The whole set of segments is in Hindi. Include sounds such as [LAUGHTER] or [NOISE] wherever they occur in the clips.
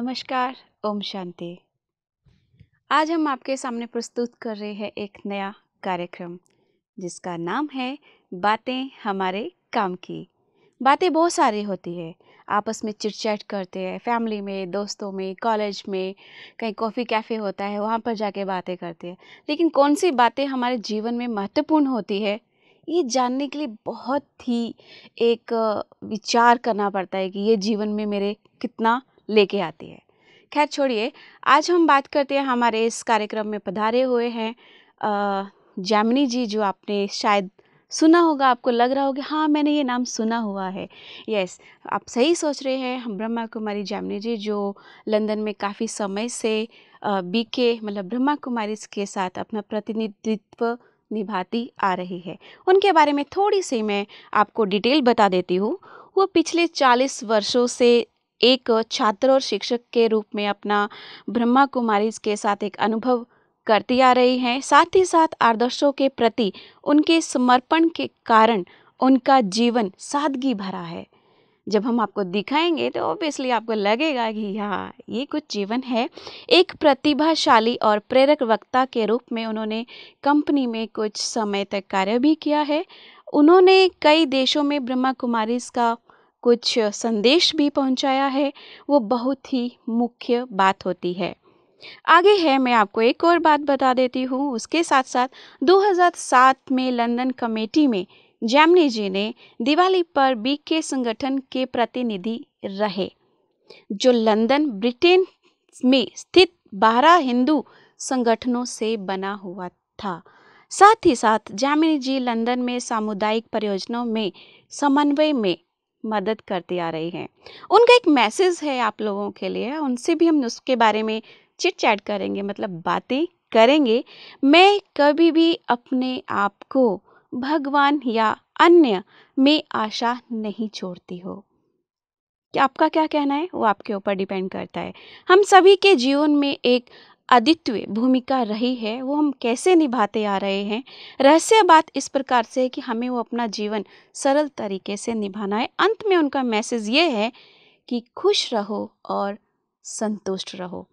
नमस्कार ओम शांति आज हम आपके सामने प्रस्तुत कर रहे हैं एक नया कार्यक्रम जिसका नाम है बातें हमारे काम की बातें बहुत सारी होती है आपस में चिटचैट करते हैं फैमिली में दोस्तों में कॉलेज में कहीं कॉफ़ी कैफ़े होता है वहाँ पर जाके बातें करते हैं लेकिन कौन सी बातें हमारे जीवन में महत्वपूर्ण होती है ये जानने के लिए बहुत ही एक विचार करना पड़ता है कि ये जीवन में मेरे कितना लेके आती है खैर छोड़िए आज हम बात करते हैं हमारे इस कार्यक्रम में पधारे हुए हैं जैमिनी जी जो आपने शायद सुना होगा आपको लग रहा होगा हाँ मैंने ये नाम सुना हुआ है यस आप सही सोच रहे हैं हम ब्रह्मा कुमारी जैमिनी जी जो लंदन में काफ़ी समय से बी के मतलब ब्रह्मा कुमारी के साथ अपना प्रतिनिधित्व निभाती आ रही है उनके बारे में थोड़ी सी मैं आपको डिटेल बता देती हूँ वो पिछले 40 वर्षों से एक छात्र और शिक्षक के रूप में अपना ब्रह्मा कुमारी के साथ एक अनुभव करती आ रही हैं साथ ही साथ आदर्शों के प्रति उनके समर्पण के कारण उनका जीवन सादगी भरा है जब हम आपको दिखाएंगे तो ऑब्वियसली आपको लगेगा कि हाँ ये कुछ जीवन है एक प्रतिभाशाली और प्रेरक वक्ता के रूप में उन्होंने कंपनी में कुछ समय तक कार्य भी किया है उन्होंने कई देशों में ब्रह्मा कुमारीज का कुछ संदेश भी पहुंचाया है वो बहुत ही मुख्य बात होती है आगे है मैं आपको एक और बात बता देती हूँ उसके साथ साथ 2007 में लंदन कमेटी में जैमनी जी ने दिवाली पर बी के संगठन के प्रतिनिधि रहे जो लंदन ब्रिटेन में स्थित 12 हिंदू संगठनों से बना हुआ था साथ ही साथ जैमिनी जी लंदन में सामुदायिक परियोजनाओं में समन्वय में मदद करती आ रही हैं उनका एक मैसेज है आप लोगों के लिए उनसे भी हम उसके बारे में चिट चैट करेंगे मतलब बातें करेंगे मैं कभी भी अपने आप को भगवान या अन्य में आशा नहीं छोड़ती हो कि आपका क्या कहना है वो आपके ऊपर डिपेंड करता है हम सभी के जीवन में एक अद्वितीय भूमिका रही है वो हम कैसे निभाते आ रहे हैं रहस्य बात इस प्रकार से है कि हमें वो अपना जीवन सरल तरीके से निभाना है अंत में उनका मैसेज ये है कि खुश रहो और संतुष्ट रहो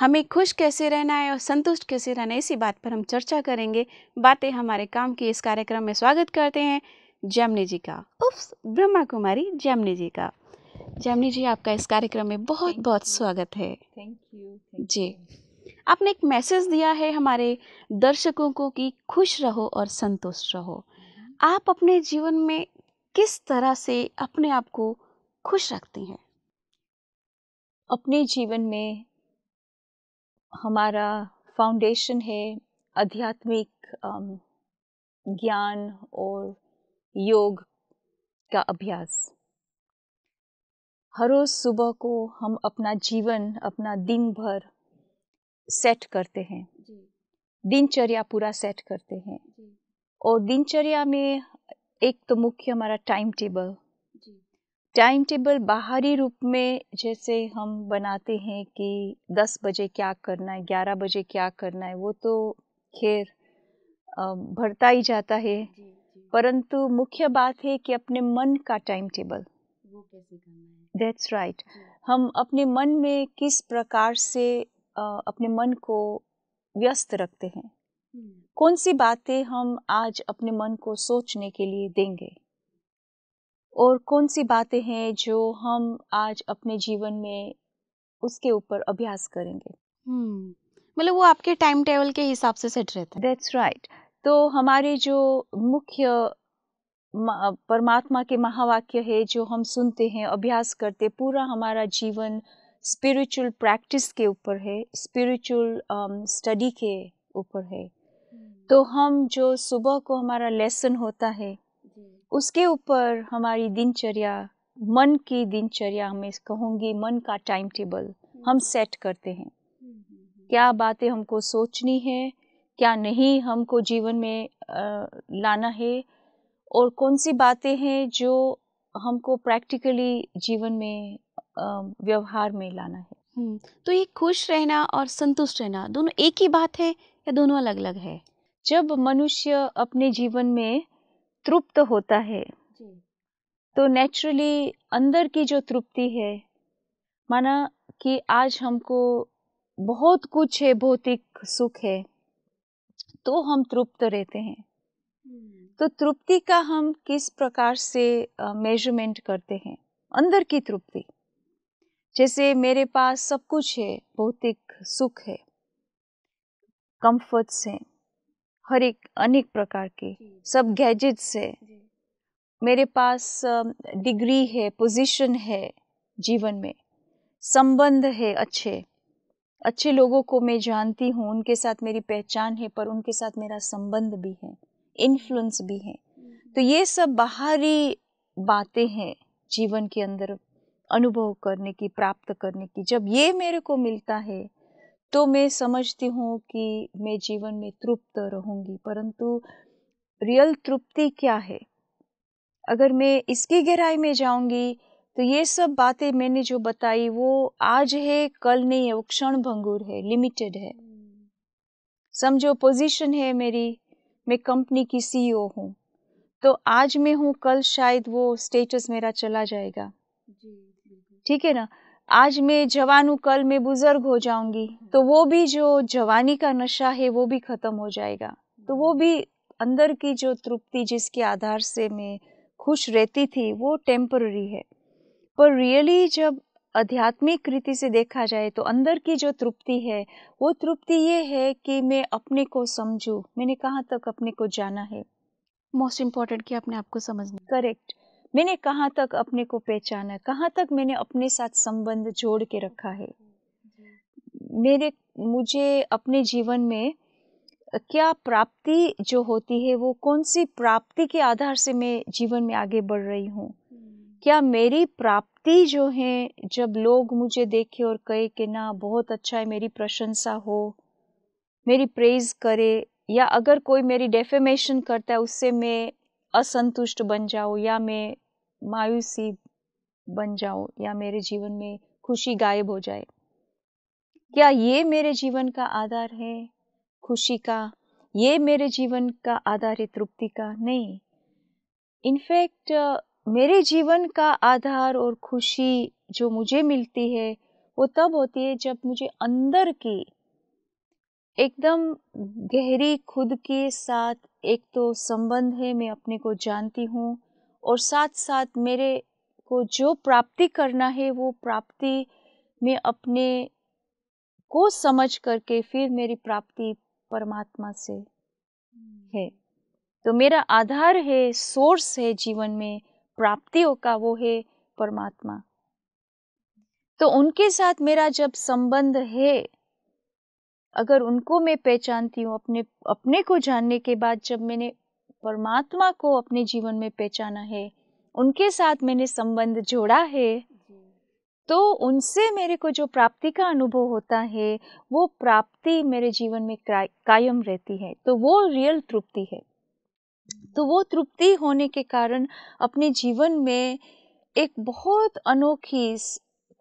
हमें खुश कैसे रहना है और संतुष्ट कैसे रहना है इसी बात पर हम चर्चा करेंगे बातें हमारे काम की इस कार्यक्रम में स्वागत करते हैं जैमनी जी का उफ्स ब्रह्मा कुमारी जैमनी जी का जैमनी जी आपका इस कार्यक्रम में बहुत बहुत स्वागत है थैंक यू जी आपने एक मैसेज दिया है हमारे दर्शकों को कि खुश रहो और संतुष्ट रहो हम्म। आप अपने जीवन में किस तरह से अपने आप को खुश रखते हैं अपने जीवन में हमारा फाउंडेशन है आध्यात्मिक ज्ञान और योग का अभ्यास हर रोज़ सुबह को हम अपना जीवन अपना दिन भर सेट करते हैं दिनचर्या पूरा सेट करते हैं और दिनचर्या में एक तो मुख्य हमारा टाइम टेबल टाइम टेबल बाहरी रूप में जैसे हम बनाते हैं कि 10 बजे क्या करना है 11 बजे क्या करना है वो तो खैर भरता ही जाता है परंतु मुख्य बात है कि अपने मन का टाइम टेबल दैट्स राइट हम अपने मन में किस प्रकार से अपने मन को व्यस्त रखते हैं कौन सी बातें हम आज अपने मन को सोचने के लिए देंगे और कौन सी बातें हैं जो हम आज अपने जीवन में उसके ऊपर अभ्यास करेंगे मतलब वो आपके टाइम टेबल के हिसाब से सेट रहता है दैट्स राइट right. तो हमारे जो मुख्य परमात्मा के महावाक्य है जो हम सुनते हैं अभ्यास करते पूरा हमारा जीवन स्पिरिचुअल प्रैक्टिस के ऊपर है स्पिरिचुअल स्टडी um, के ऊपर है hmm. तो हम जो सुबह को हमारा लेसन होता है उसके ऊपर हमारी दिनचर्या मन की दिनचर्या हमें कहूँगी मन का टाइम टेबल hmm. हम सेट करते हैं hmm, क्या बातें हमको सोचनी है क्या नहीं हमको जीवन में आ, लाना है और कौन सी बातें हैं जो हमको प्रैक्टिकली जीवन में व्यवहार में लाना है तो ये खुश रहना और संतुष्ट रहना दोनों एक ही बात है या दोनों अलग अलग है जब मनुष्य अपने जीवन में तृप्त होता है तो नेचुरली अंदर की जो तृप्ति है माना कि आज हमको बहुत कुछ है भौतिक सुख है तो हम तृप्त रहते हैं तो तृप्ति का हम किस प्रकार से मेजरमेंट करते हैं अंदर की तृप्ति जैसे मेरे पास सब कुछ है भौतिक सुख है कंफर्ट्स हैं हर एक अनेक प्रकार के सब गैजेट्स है मेरे पास डिग्री है पोजीशन है जीवन में संबंध है अच्छे अच्छे लोगों को मैं जानती हूँ उनके साथ मेरी पहचान है पर उनके साथ मेरा संबंध भी है इन्फ्लुएंस भी है तो ये सब बाहरी बातें हैं जीवन के अंदर अनुभव करने की प्राप्त करने की जब ये मेरे को मिलता है तो मैं समझती हूँ कि मैं जीवन में तृप्त रहूँगी परंतु रियल तृप्ति क्या है अगर मैं इसकी गहराई में जाऊँगी तो ये सब बातें मैंने जो बताई वो आज है कल नहीं है वो क्षण भंगुर है लिमिटेड है समझो पोजीशन है मेरी मैं कंपनी की सीईओ e हूँ तो आज मैं हूँ कल शायद वो स्टेटस मेरा चला जाएगा जी ठीक है ना आज मैं जवान हूँ कल मैं बुजुर्ग हो जाऊंगी तो वो भी जो जवानी का नशा है वो भी ख़त्म हो जाएगा तो वो भी अंदर की जो तृप्ति जिसके आधार से मैं खुश रहती थी वो टेम्पररी है पर रियली जब आध्यात्मिक रीति से देखा जाए तो अंदर की जो तृप्ति है वो तृप्ति ये है कि मैं अपने को समझू मैंने कहाँ तक अपने को जाना है मोस्ट इम्पॉर्टेंट कि अपने आप को समझना करेक्ट मैंने कहाँ तक अपने को पहचाना है कहाँ तक मैंने अपने साथ संबंध जोड़ के रखा है मेरे मुझे अपने जीवन में क्या प्राप्ति जो होती है वो कौन सी प्राप्ति के आधार से मैं जीवन में आगे बढ़ रही हूँ क्या मेरी प्राप्ति जो है जब लोग मुझे देखे और कहे कि ना बहुत अच्छा है मेरी प्रशंसा हो मेरी प्रेज करे या अगर कोई मेरी डेफेमेशन करता है उससे मैं असंतुष्ट बन जाओ या मैं मायूसी बन जाओ या मेरे जीवन में खुशी गायब हो जाए क्या ये मेरे जीवन का आधार है खुशी का ये मेरे जीवन का आधार है तृप्ति का नहीं इनफैक्ट मेरे जीवन का आधार और खुशी जो मुझे मिलती है वो तब होती है जब मुझे अंदर की एकदम गहरी खुद के साथ एक तो संबंध है मैं अपने को जानती हूँ और साथ साथ मेरे को जो प्राप्ति करना है वो प्राप्ति में अपने को समझ करके फिर मेरी प्राप्ति परमात्मा से हम्म। है तो मेरा आधार है सोर्स है जीवन में प्राप्तियों का वो है परमात्मा तो उनके साथ मेरा जब संबंध है अगर उनको मैं पहचानती हूँ अपने अपने को जानने के बाद जब मैंने परमात्मा को अपने जीवन में पहचाना है उनके साथ मैंने संबंध जोड़ा है तो उनसे मेरे को जो प्राप्ति का अनुभव होता है वो प्राप्ति मेरे जीवन में कायम रहती है तो वो रियल तृप्ति है तो वो तृप्ति होने के कारण अपने जीवन में एक बहुत अनोखी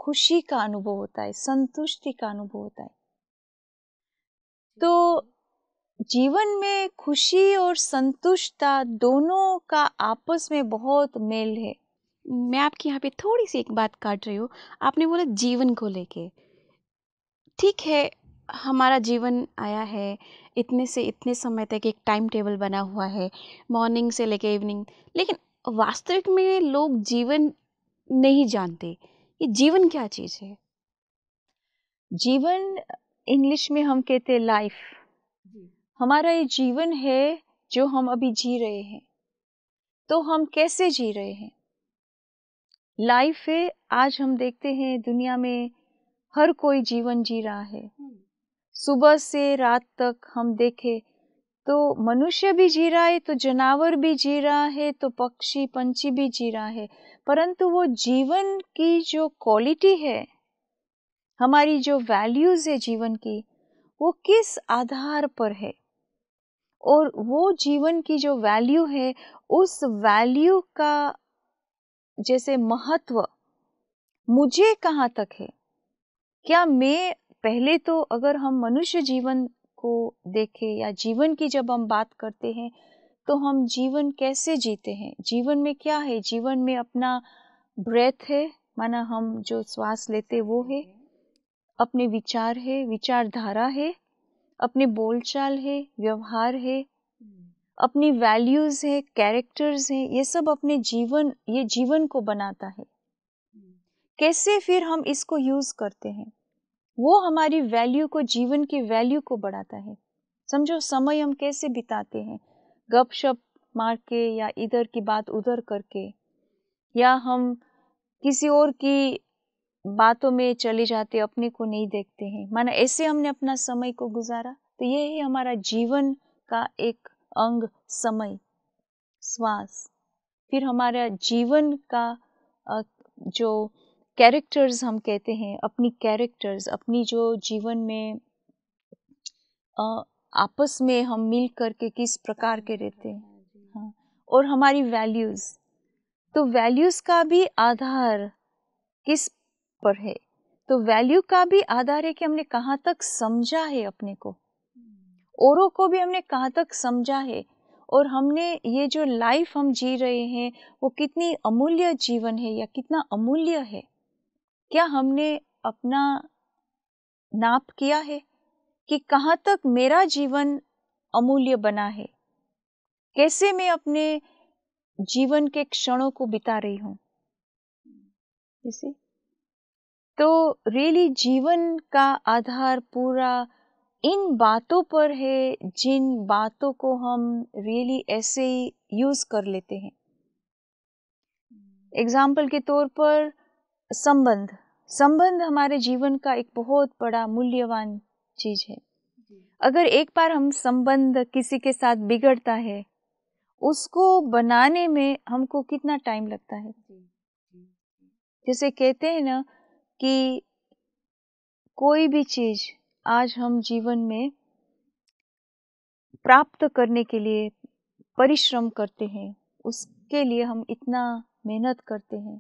खुशी का अनुभव होता है संतुष्टि का अनुभव होता है तो जीवन में खुशी और संतुष्टता दोनों का आपस में बहुत मेल है मैं आपकी यहाँ पे थोड़ी सी एक बात काट रही हूँ आपने बोला जीवन को लेके ठीक है हमारा जीवन आया है इतने से इतने समय तक एक टाइम टेबल बना हुआ है मॉर्निंग से लेके इवनिंग लेकिन वास्तविक में लोग जीवन नहीं जानते ये जीवन क्या चीज़ है जीवन इंग्लिश में हम कहते हैं लाइफ हमारा ये जीवन है जो हम अभी जी रहे हैं तो हम कैसे जी रहे हैं लाइफ है आज हम देखते हैं दुनिया में हर कोई जीवन जी रहा है हम्म। सुबह से रात तक हम देखे तो मनुष्य भी जी रहा है तो जानवर भी जी रहा है तो पक्षी पंछी भी जी रहा है परंतु वो जीवन की जो क्वालिटी है हमारी जो वैल्यूज़ है जीवन की वो किस आधार पर है और वो जीवन की जो वैल्यू है उस वैल्यू का जैसे महत्व मुझे कहाँ तक है क्या मैं पहले तो अगर हम मनुष्य जीवन को देखें या जीवन की जब हम बात करते हैं तो हम जीवन कैसे जीते हैं जीवन में क्या है जीवन में अपना ब्रेथ है माना हम जो श्वास लेते वो है अपने विचार है विचारधारा है अपने बोलचाल है व्यवहार है अपनी वैल्यूज है कैरेक्टर्स हैं ये सब अपने जीवन ये जीवन को बनाता है कैसे फिर हम इसको यूज करते हैं वो हमारी वैल्यू को जीवन की वैल्यू को बढ़ाता है समझो समय हम कैसे बिताते हैं गपशप मार के या इधर की बात उधर करके या हम किसी और की बातों में चले जाते अपने को नहीं देखते हैं माना ऐसे हमने अपना समय को गुजारा तो ये ही हमारा जीवन का एक अंग समय श्वास फिर हमारा जीवन का जो कैरेक्टर्स हम कहते हैं अपनी कैरेक्टर्स अपनी जो जीवन में आपस में हम मिल करके किस प्रकार के रहते हैं हाँ और हमारी वैल्यूज़ तो वैल्यूज़ का भी आधार किस पर है तो वैल्यू का भी आधार है कि हमने कहाँ तक समझा है अपने को औरों को भी हमने कहाँ तक समझा है और हमने ये जो लाइफ हम जी रहे हैं वो कितनी अमूल्य जीवन है या कितना अमूल्य है क्या हमने अपना नाप किया है कि कहाँ तक मेरा जीवन अमूल्य बना है कैसे मैं अपने जीवन के क्षणों को बिता रही हूँ इसी तो रियली जीवन का आधार पूरा इन बातों पर है जिन बातों को हम रियली ऐसे ही यूज़ कर लेते हैं एग्जाम्पल हम्म। के तौर पर संबंध संबंध हमारे जीवन का एक बहुत बड़ा मूल्यवान चीज़ है अगर एक बार हम संबंध किसी के साथ बिगड़ता है उसको बनाने में हमको कितना टाइम लगता है जैसे कहते हैं ना कि कोई भी चीज़ आज हम जीवन में प्राप्त करने के लिए परिश्रम करते हैं उसके लिए हम इतना मेहनत करते हैं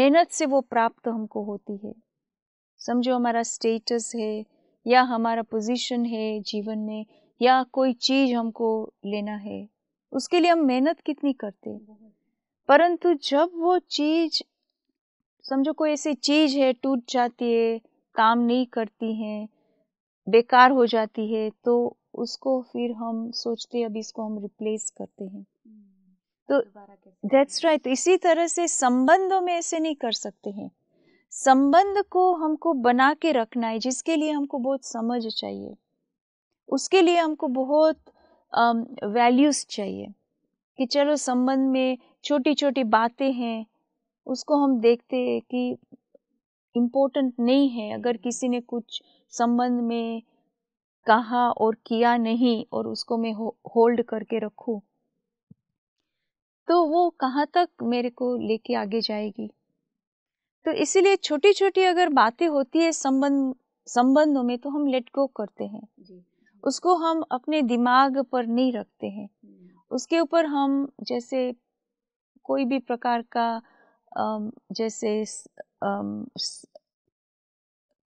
मेहनत से वो प्राप्त हमको होती है समझो हमारा स्टेटस है या हमारा पोजीशन है जीवन में या कोई चीज़ हमको लेना है उसके लिए हम मेहनत कितनी करते हैं परंतु जब वो चीज़ समझो कोई ऐसी चीज़ है टूट जाती है काम नहीं करती है बेकार हो जाती है तो उसको फिर हम सोचते हैं अभी इसको हम रिप्लेस करते हैं हम्म, तो दैट्स राइट right. तो इसी तरह से संबंधों में ऐसे नहीं कर सकते हैं संबंध को हमको बना के रखना है जिसके लिए हमको बहुत समझ चाहिए उसके लिए हमको बहुत वैल्यूज़ चाहिए कि चलो संबंध में छोटी छोटी बातें हैं उसको हम देखते हैं कि इम्पोर्टेंट नहीं है अगर किसी ने कुछ संबंध में कहा और किया नहीं और उसको मैं हो, होल्ड करके रखूं तो वो कहाँ तक मेरे को लेके आगे जाएगी तो इसीलिए छोटी छोटी अगर बातें होती है संबंध संबंधों में तो हम लेट गो करते हैं उसको हम अपने दिमाग पर नहीं रखते हैं हम्म। उसके ऊपर हम जैसे कोई भी प्रकार का जैसे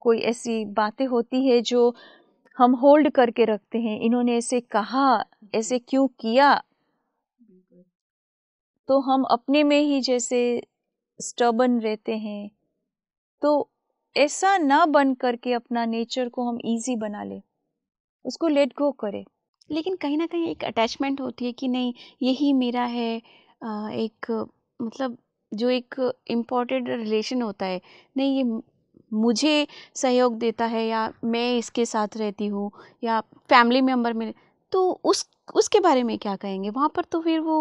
कोई ऐसी बातें होती है जो हम होल्ड करके रखते हैं इन्होंने ऐसे कहा ऐसे क्यों किया तो हम अपने में ही जैसे स्टबन रहते हैं तो ऐसा ना बन करके अपना नेचर को हम इजी बना ले उसको लेट गो करें लेकिन कहीं ना कहीं एक अटैचमेंट होती है कि नहीं यही मेरा है एक मतलब जो एक इम्पोर्टेड रिलेशन होता है नहीं ये मुझे सहयोग देता है या मैं इसके साथ रहती हूँ या फैमिली मेम्बर मेरे तो उस उसके बारे में क्या कहेंगे वहाँ पर तो फिर वो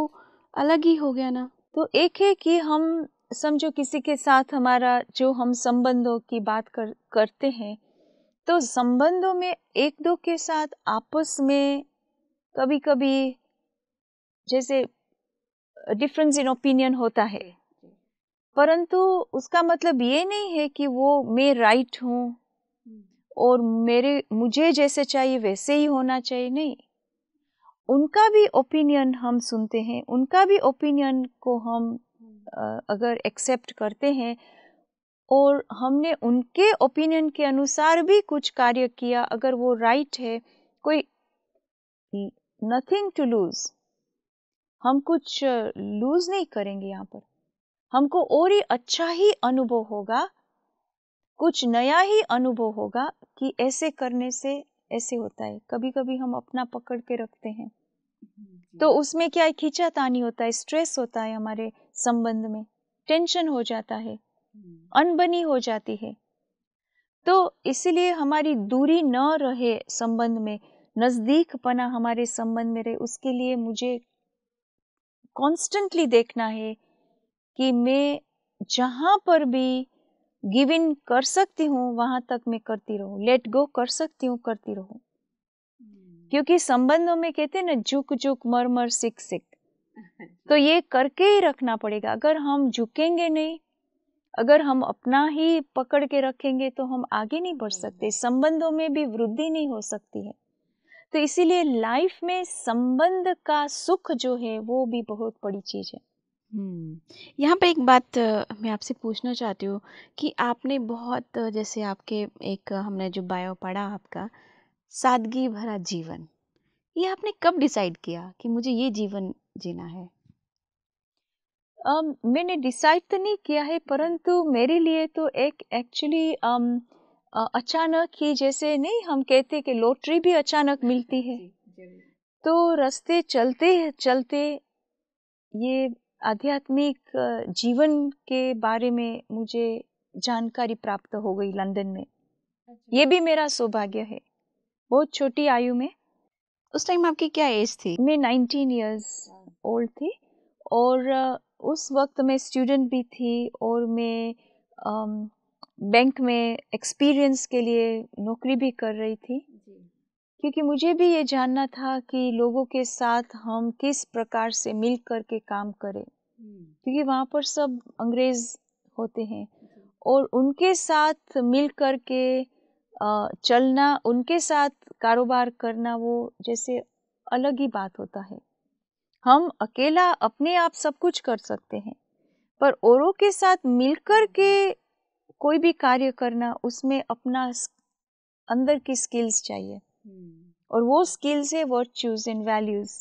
अलग ही हो गया ना तो एक है कि हम समझो किसी के साथ हमारा जो हम संबंधों की बात कर करते हैं तो संबंधों में एक दो के साथ आपस में कभी कभी जैसे डिफरेंस इन ओपिनियन होता है परंतु उसका मतलब ये नहीं है कि वो मैं राइट हूँ और मेरे मुझे जैसे चाहिए वैसे ही होना चाहिए नहीं उनका भी ओपिनियन हम सुनते हैं उनका भी ओपिनियन को हम अगर एक्सेप्ट करते हैं और हमने उनके ओपिनियन के अनुसार भी कुछ कार्य किया अगर वो राइट है कोई नथिंग टू लूज़ हम कुछ लूज़ नहीं करेंगे यहाँ पर हमको और ही अच्छा ही अनुभव होगा कुछ नया ही अनुभव होगा कि ऐसे करने से ऐसे होता है कभी कभी हम अपना पकड़ के रखते हैं तो उसमें क्या है तानी होता है स्ट्रेस होता है हमारे संबंध में टेंशन हो जाता है हम्म। अनबनी हो जाती है तो इसीलिए हमारी दूरी न रहे संबंध में नज़दीक पना हमारे संबंध में रहे उसके लिए मुझे कॉन्स्टेंटली देखना है कि मैं जहाँ पर भी गिव इन कर सकती हूँ वहां तक मैं करती रहूँ लेट गो कर सकती हूँ करती रहूँ हम्म। क्योंकि संबंधों में कहते हैं ना झुक झुक मर मर सिक सिक [LAUGHS] तो ये करके ही रखना पड़ेगा अगर हम झुकेंगे नहीं अगर हम अपना ही पकड़ के रखेंगे तो हम आगे नहीं बढ़ हम्म, सकते हम्म। संबंधों में भी वृद्धि नहीं हो सकती है तो इसीलिए लाइफ में संबंध का सुख जो है वो भी बहुत बड़ी चीज़ है हम्म। यहाँ पे एक बात मैं आपसे पूछना चाहती हूँ कि आपने बहुत जैसे आपके एक हमने जो बायो पढ़ा आपका, सादगी भरा जीवन, ये आपने कब डिसाइड किया कि मुझे ये जीवन जीना है? um, मैंने डिसाइड तो नहीं किया है परंतु मेरे लिए तो एक एक्चुअली um, अचानक ही जैसे नहीं हम कहते कि लॉटरी भी अचानक मिलती है। तो रास्ते चलते-चलते ये आध्यात्मिक जीवन के बारे में मुझे जानकारी प्राप्त हो गई लंदन में अच्छा। ये भी मेरा सौभाग्य है बहुत छोटी आयु में उस टाइम आपकी क्या एज थी मैं नाइनटीन ईयर्स हाँ। ओल्ड थी और उस वक्त मैं स्टूडेंट भी थी और मैं बैंक में एक्सपीरियंस के लिए नौकरी भी कर रही थी क्योंकि मुझे भी ये जानना था कि लोगों के साथ हम किस प्रकार से मिल कर के काम करें क्योंकि वहाँ पर सब अंग्रेज़ होते हैं और उनके साथ मिल कर के चलना उनके साथ कारोबार करना वो जैसे अलग ही बात होता है हम अकेला अपने आप सब कुछ कर सकते हैं पर औरों के साथ मिलकर के कोई भी कार्य करना उसमें अपना अंदर की स्किल्स चाहिए और वो स्किल्स है वर्चूज़ एंड वैल्यूज़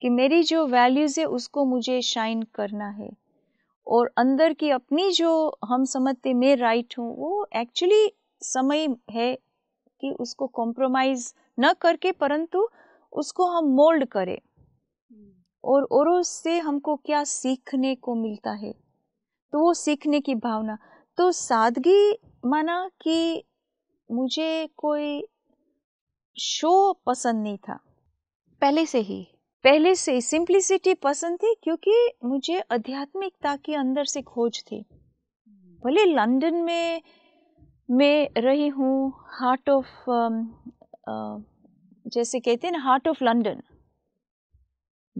कि मेरी जो वैल्यूज़ है उसको मुझे शाइन करना है और अंदर की अपनी जो हम समझते मैं राइट हूँ वो एक्चुअली समय है कि उसको कॉम्प्रोमाइज़ न करके परंतु उसको हम मोल्ड करें और और से हमको क्या सीखने को मिलता है तो वो सीखने की भावना तो सादगी माना कि मुझे कोई शो पसंद नहीं था पहले से ही पहले से सिंप्लिसिटी पसंद थी क्योंकि मुझे आध्यात्मिकता की अंदर से खोज थी भले लंदन में मैं रही हूँ हार्ट ऑफ um, uh, जैसे कहते हैं ना हार्ट ऑफ लंदन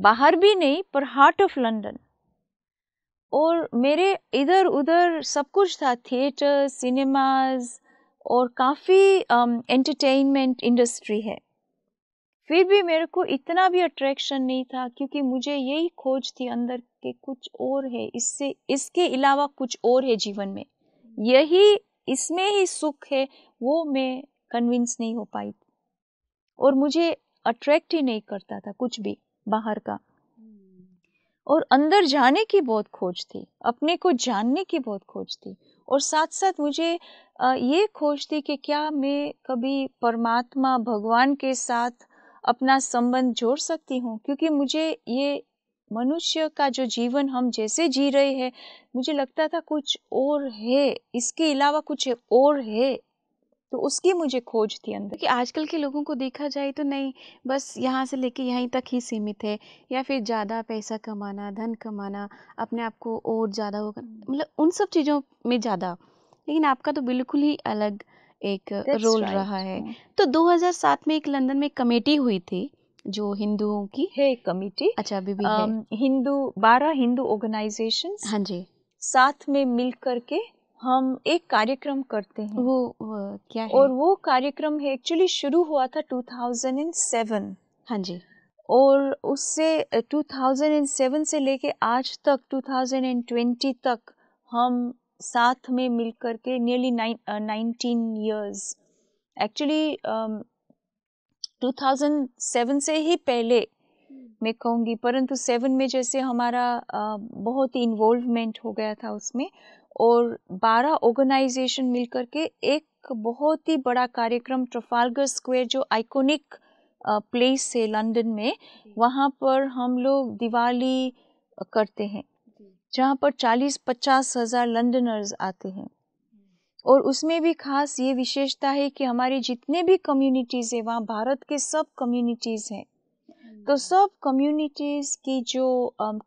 बाहर भी नहीं पर हार्ट ऑफ लंदन और मेरे इधर उधर सब कुछ था थिएटर सिनेमाज़ और काफ़ी एंटरटेनमेंट इंडस्ट्री है फिर भी मेरे को इतना भी अट्रैक्शन नहीं था क्योंकि मुझे यही खोज थी अंदर के कुछ और है इससे इसके अलावा कुछ और है जीवन में यही इसमें ही सुख है वो मैं कन्विंस नहीं हो पाई और मुझे अट्रैक्ट ही नहीं करता था कुछ भी बाहर का हम्म। और अंदर जाने की बहुत खोज थी अपने को जानने की बहुत खोज थी और साथ साथ मुझे ये खोज थी कि क्या मैं कभी परमात्मा भगवान के साथ अपना संबंध जोड़ सकती हूँ क्योंकि मुझे ये मनुष्य का जो जीवन हम जैसे जी रहे हैं मुझे लगता था कुछ और है इसके अलावा कुछ और है तो उसकी मुझे खोज थी अंदर क्योंकि आजकल के लोगों को देखा जाए तो नहीं बस यहाँ से लेके यहीं तक ही सीमित है या फिर ज़्यादा पैसा कमाना धन कमाना अपने आप को और ज़्यादा होगा मतलब उन सब चीज़ों में ज़्यादा लेकिन आपका तो बिल्कुल ही अलग एक That's रोल right. रहा है हाँ। तो 2007 में एक लंदन में कमेटी हुई थी जो हिंदुओं की है कमेटी अच्छा अभी भी um, हिंदू बारह हिंदू ऑर्गेनाइजेशन हाँ जी साथ में मिल करके हम एक कार्यक्रम करते हैं वो, वो क्या है और वो कार्यक्रम है एक्चुअली शुरू हुआ था 2007 हाँ जी और उससे 2007 से लेके आज तक 2020 तक हम साथ में मिल कर के नियरली नाइनटीन ईयर्स एक्चुअली 2007 से ही पहले मैं कहूँगी परंतु सेवन में जैसे हमारा uh, बहुत ही इन्वॉल्वमेंट हो गया था उसमें और 12 ऑर्गेनाइजेशन मिलकर के एक बहुत ही बड़ा कार्यक्रम ट्रफालगर स्क्वायर जो आइकॉनिक प्लेस है लंदन में वहाँ पर हम लोग दिवाली करते हैं जहाँ पर 40 पचास हज़ार लंडनर्स आते हैं हम्म। और उसमें भी खास ये विशेषता है कि हमारे जितने भी कम्युनिटीज़ है वहाँ भारत के सब कम्युनिटीज़ हैं हम्म। तो सब कम्युनिटीज़ की जो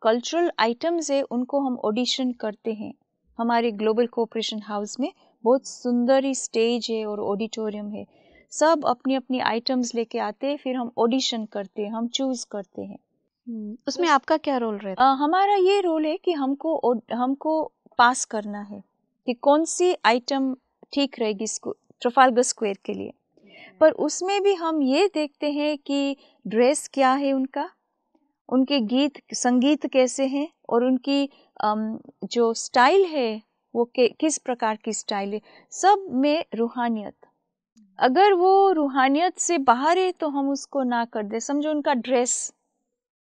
कल्चरल आइटम्स है उनको हम ऑडिशन करते हैं हमारे ग्लोबल कोऑपरेशन हाउस में बहुत सुंदर ही स्टेज है और ऑडिटोरियम है सब अपनी अपनी आइटम्स लेके आते हैं फिर हम ऑडिशन करते हैं हम चूज करते हैं हम्म, उसमें आपका क्या रोल रहता है हमारा ये रोल है कि हमको हमको पास करना है कि कौन सी आइटम ठीक रहेगी ट्रफालगर स्क्वायर के लिए हम्म। पर उसमें भी हम ये देखते हैं कि ड्रेस क्या है उनका उनके गीत संगीत कैसे हैं और उनकी जो स्टाइल है वो के, किस प्रकार की स्टाइल है सब में रूहानियत अगर वो रूहानियत से बाहर है तो हम उसको ना कर दे समझो उनका ड्रेस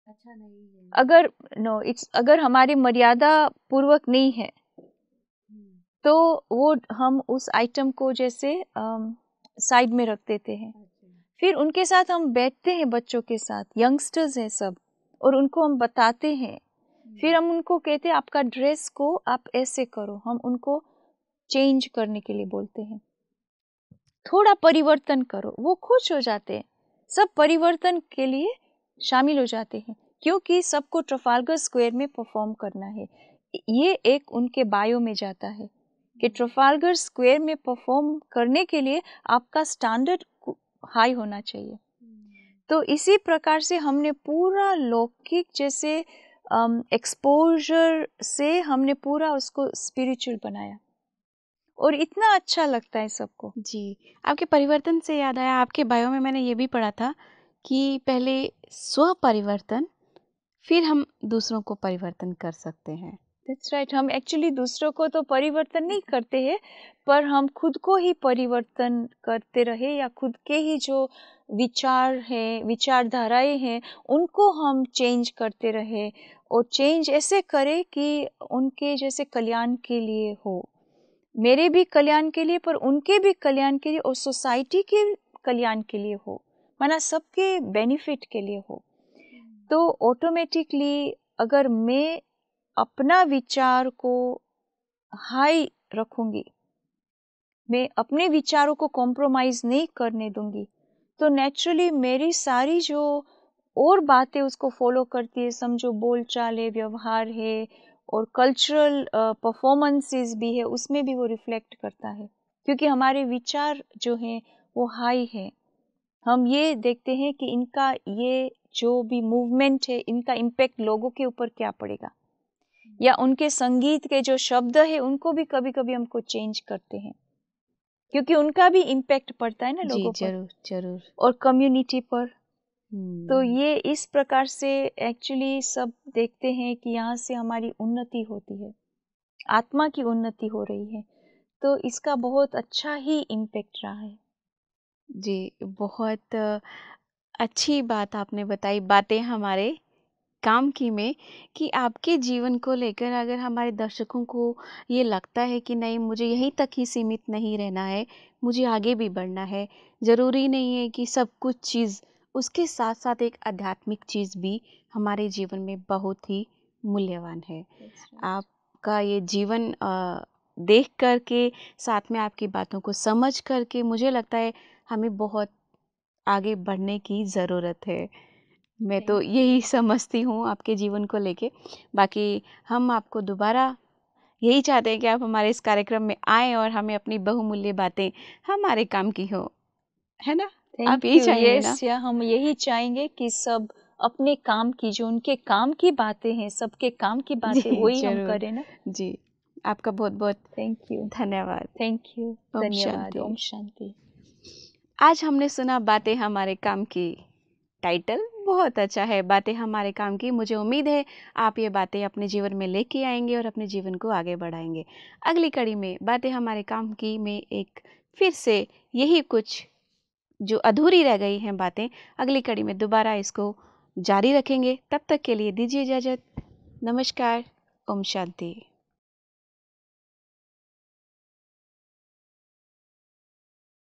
अच्छा नहीं है अगर नो no, इट्स अगर हमारी मर्यादा पूर्वक नहीं है हम्म। तो वो हम उस आइटम को जैसे साइड में रख देते हैं अच्छा। फिर उनके साथ हम बैठते हैं बच्चों के साथ यंगस्टर्स हैं सब और उनको हम बताते हैं हम्म। फिर हम उनको कहते हैं आपका ड्रेस को आप ऐसे करो हम उनको चेंज करने के लिए बोलते हैं थोड़ा परिवर्तन करो वो खुश हो जाते हैं सब परिवर्तन के लिए शामिल हो जाते हैं क्योंकि सबको ट्रफालगर स्क्वायर में परफॉर्म करना है ये एक उनके बायो में जाता है कि ट्रफालगर हम्म। स्क्वायर में परफॉर्म करने के लिए आपका स्टैंडर्ड हाई होना चाहिए तो इसी प्रकार से हमने पूरा लौकिक जैसे एक्सपोजर से हमने पूरा उसको स्पिरिचुअल बनाया और इतना अच्छा लगता है सबको जी आपके परिवर्तन से याद आया आपके बायो में मैंने ये भी पढ़ा था कि पहले स्व परिवर्तन फिर हम दूसरों को परिवर्तन कर सकते हैं दैट्स राइट right. हम एक्चुअली दूसरों को तो परिवर्तन नहीं करते हैं पर हम खुद को ही परिवर्तन करते रहे या खुद के ही जो विचार हैं विचारधाराएं हैं उनको हम चेंज करते रहे और चेंज ऐसे करें कि उनके जैसे कल्याण के लिए हो मेरे भी कल्याण के लिए पर उनके भी कल्याण के लिए और सोसाइटी के कल्याण के लिए हो माना सबके बेनिफिट के लिए हो hmm. तो ऑटोमेटिकली अगर मैं अपना विचार को हाई रखूंगी मैं अपने विचारों को कॉम्प्रोमाइज नहीं करने दूंगी तो नेचुरली मेरी सारी जो और बातें उसको फॉलो करती है समझो बोल चाल है व्यवहार है और कल्चरल परफॉर्मेंसेस भी है उसमें भी वो रिफ्लेक्ट करता है क्योंकि हमारे विचार जो हैं वो हाई है हम ये देखते हैं कि इनका ये जो भी मूवमेंट है इनका इम्पैक्ट लोगों के ऊपर क्या पड़ेगा या उनके संगीत के जो शब्द है उनको भी कभी कभी हमको चेंज करते हैं क्योंकि उनका भी इम्पैक्ट पड़ता है ना लोगों पर जरूर जरूर और कम्युनिटी पर तो हम्म। ये इस प्रकार से एक्चुअली सब देखते हैं कि यहाँ से हमारी उन्नति होती है आत्मा की उन्नति हो रही है तो इसका बहुत अच्छा ही इम्पैक्ट रहा है जी बहुत अच्छी बात आपने बताई बातें हमारे काम की मैं कि आपके जीवन को लेकर अगर हमारे दर्शकों को ये लगता है कि नहीं मुझे यहीं तक ही सीमित नहीं रहना है मुझे आगे भी बढ़ना है ज़रूरी नहीं है कि सब कुछ चीज़ उसके साथ साथ एक आध्यात्मिक चीज़ भी हमारे जीवन में बहुत ही मूल्यवान है आपका ये जीवन देख कर के साथ में आपकी बातों को समझ करके मुझे लगता है हमें बहुत आगे बढ़ने की ज़रूरत है मैं तो यही समझती हूँ आपके जीवन को लेके बाकी हम आपको दोबारा यही चाहते हैं कि आप हमारे इस कार्यक्रम में आए और हमें अपनी बहुमूल्य बातें हमारे काम की हो है ना Thank आप यही चाहिए या हम यही चाहेंगे कि सब अपने काम की जो उनके काम की बातें हैं सबके काम की [LAUGHS] बातें वही हम करें ना जी आपका बहुत बहुत थैंक यू धन्यवाद थैंक यू धन्यवाद ओम शांति आज हमने सुना बातें हमारे काम की टाइटल बहुत अच्छा है बातें हमारे काम की मुझे उम्मीद है आप ये बातें अपने जीवन में लेके आएंगे और अपने जीवन को आगे बढ़ाएंगे अगली कड़ी में बातें हमारे काम की में एक फिर से यही कुछ जो अधूरी रह गई हैं बातें अगली कड़ी में दोबारा इसको जारी रखेंगे तब तक के लिए दीजिए इजाज़त नमस्कार ओम शांति